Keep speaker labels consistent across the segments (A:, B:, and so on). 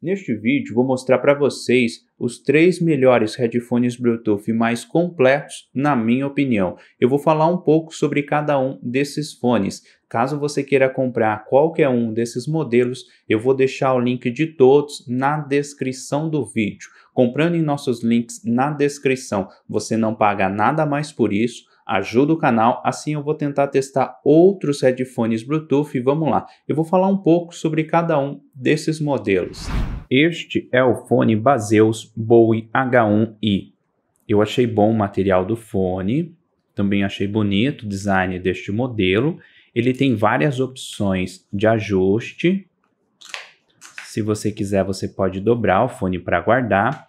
A: Neste vídeo vou mostrar para vocês os três melhores headphones Bluetooth mais completos, na minha opinião. Eu vou falar um pouco sobre cada um desses fones. Caso você queira comprar qualquer um desses modelos, eu vou deixar o link de todos na descrição do vídeo. Comprando em nossos links na descrição, você não paga nada mais por isso ajuda o canal, assim eu vou tentar testar outros headphones Bluetooth e vamos lá. Eu vou falar um pouco sobre cada um desses modelos. Este é o fone Baseus Bowie H1i. Eu achei bom o material do fone, também achei bonito o design deste modelo. Ele tem várias opções de ajuste. Se você quiser, você pode dobrar o fone para guardar.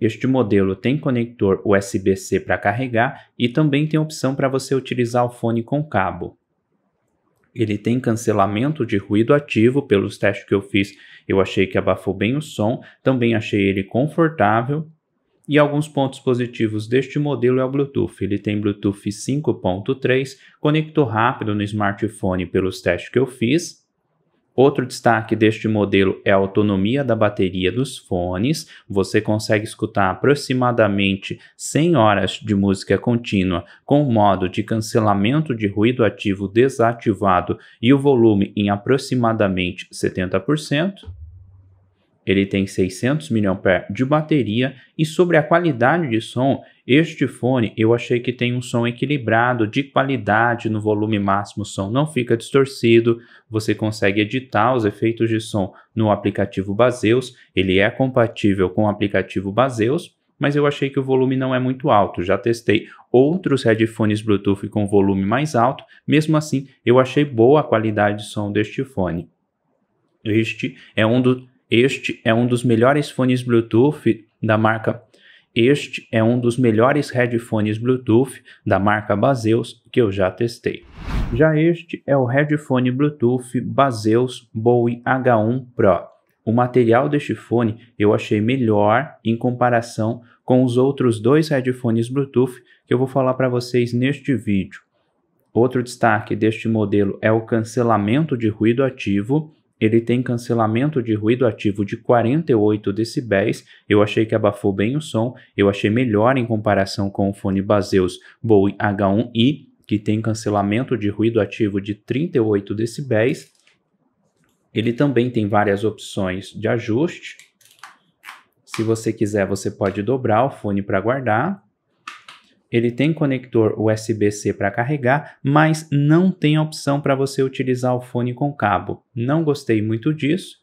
A: Este modelo tem conector USB-C para carregar e também tem opção para você utilizar o fone com cabo. Ele tem cancelamento de ruído ativo, pelos testes que eu fiz, eu achei que abafou bem o som, também achei ele confortável. E alguns pontos positivos deste modelo é o Bluetooth. Ele tem Bluetooth 5.3, conector rápido no smartphone pelos testes que eu fiz, Outro destaque deste modelo é a autonomia da bateria dos fones. Você consegue escutar aproximadamente 100 horas de música contínua com o modo de cancelamento de ruído ativo desativado e o volume em aproximadamente 70%. Ele tem 600 mAh de bateria e sobre a qualidade de som, este fone eu achei que tem um som equilibrado, de qualidade, no volume máximo o som não fica distorcido, você consegue editar os efeitos de som no aplicativo Baseus, ele é compatível com o aplicativo Baseus, mas eu achei que o volume não é muito alto. Já testei outros headphones Bluetooth com volume mais alto, mesmo assim eu achei boa a qualidade de som deste fone. Este é um, dos este é um dos melhores fones Bluetooth da marca. Este é um dos melhores headphones Bluetooth da marca Baseus que eu já testei. Já este é o headphone Bluetooth Baseus Bowie H1 Pro. O material deste fone eu achei melhor em comparação com os outros dois headphones Bluetooth que eu vou falar para vocês neste vídeo. Outro destaque deste modelo é o cancelamento de ruído ativo ele tem cancelamento de ruído ativo de 48 decibéis. Eu achei que abafou bem o som, eu achei melhor em comparação com o fone Baseus Bowie H1i, que tem cancelamento de ruído ativo de 38 decibéis. Ele também tem várias opções de ajuste. Se você quiser, você pode dobrar o fone para guardar ele tem conector USB-C para carregar, mas não tem a opção para você utilizar o fone com cabo. Não gostei muito disso.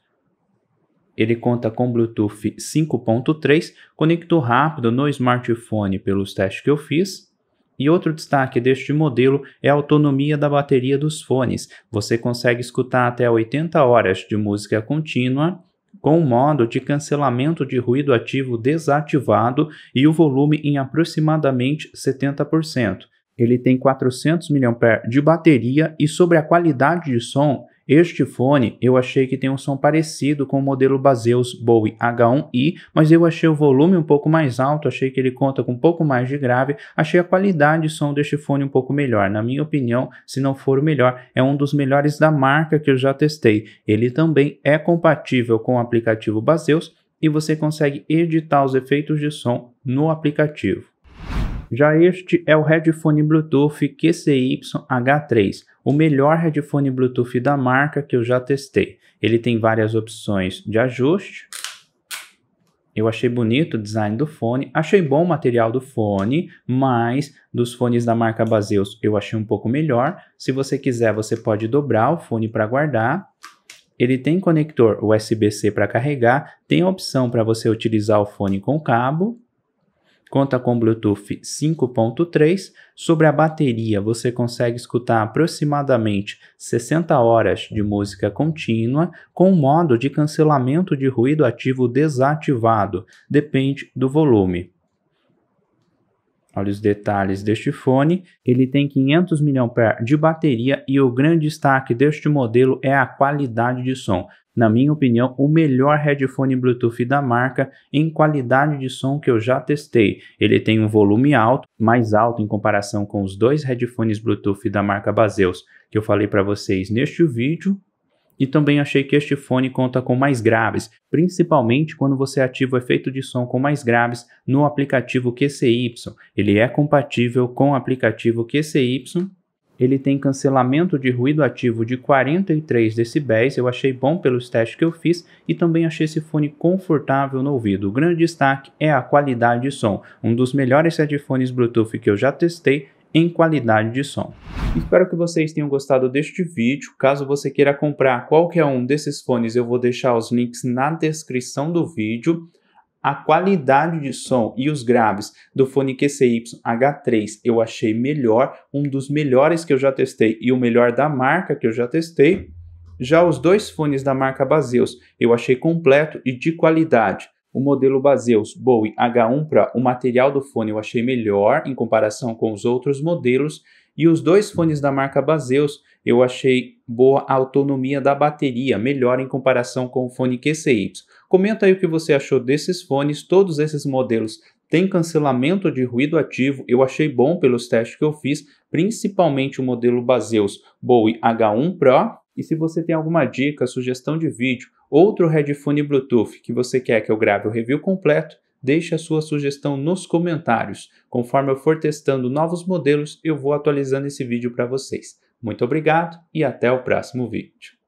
A: Ele conta com Bluetooth 5.3, conector rápido no smartphone pelos testes que eu fiz. E outro destaque deste modelo é a autonomia da bateria dos fones. Você consegue escutar até 80 horas de música contínua com o modo de cancelamento de ruído ativo desativado e o volume em aproximadamente 70%. Ele tem 400 mAh de bateria e sobre a qualidade de som, este fone eu achei que tem um som parecido com o modelo Baseus Bowie H1i, mas eu achei o volume um pouco mais alto, achei que ele conta com um pouco mais de grave, achei a qualidade de som deste fone um pouco melhor. Na minha opinião, se não for o melhor, é um dos melhores da marca que eu já testei. Ele também é compatível com o aplicativo Baseus e você consegue editar os efeitos de som no aplicativo. Já este é o headphone Bluetooth QCY-H3, o melhor headphone Bluetooth da marca que eu já testei. Ele tem várias opções de ajuste. Eu achei bonito o design do fone, achei bom o material do fone, mas dos fones da marca Baseus eu achei um pouco melhor. Se você quiser, você pode dobrar o fone para guardar. Ele tem conector USB-C para carregar, tem a opção para você utilizar o fone com cabo conta com Bluetooth 5.3. Sobre a bateria, você consegue escutar aproximadamente 60 horas de música contínua com o modo de cancelamento de ruído ativo desativado, depende do volume. Olha os detalhes deste fone. Ele tem 500 mAh de bateria e o grande destaque deste modelo é a qualidade de som na minha opinião, o melhor headphone Bluetooth da marca em qualidade de som que eu já testei. Ele tem um volume alto, mais alto em comparação com os dois headphones Bluetooth da marca Baseus que eu falei para vocês neste vídeo. E também achei que este fone conta com mais graves, principalmente quando você ativa o efeito de som com mais graves no aplicativo QCY. Ele é compatível com o aplicativo QCY ele tem cancelamento de ruído ativo de 43 decibéis, eu achei bom pelos testes que eu fiz e também achei esse fone confortável no ouvido. O grande destaque é a qualidade de som, um dos melhores headphones Bluetooth que eu já testei em qualidade de som. Espero que vocês tenham gostado deste vídeo. Caso você queira comprar qualquer um desses fones, eu vou deixar os links na descrição do vídeo. A qualidade de som e os graves do fone QCY-H3 eu achei melhor, um dos melhores que eu já testei e o melhor da marca que eu já testei. Já os dois fones da marca Baseus eu achei completo e de qualidade. O modelo Baseus Bowie H1 Pro, o material do fone eu achei melhor em comparação com os outros modelos. E os dois fones da marca Baseus eu achei boa a autonomia da bateria, melhor em comparação com o fone QCY. Comenta aí o que você achou desses fones, todos esses modelos têm cancelamento de ruído ativo, eu achei bom pelos testes que eu fiz, principalmente o modelo Baseus Bowie H1 Pro. E se você tem alguma dica, sugestão de vídeo outro headphone Bluetooth que você quer que eu grave o review completo, deixe a sua sugestão nos comentários. Conforme eu for testando novos modelos, eu vou atualizando esse vídeo para vocês. Muito obrigado e até o próximo vídeo.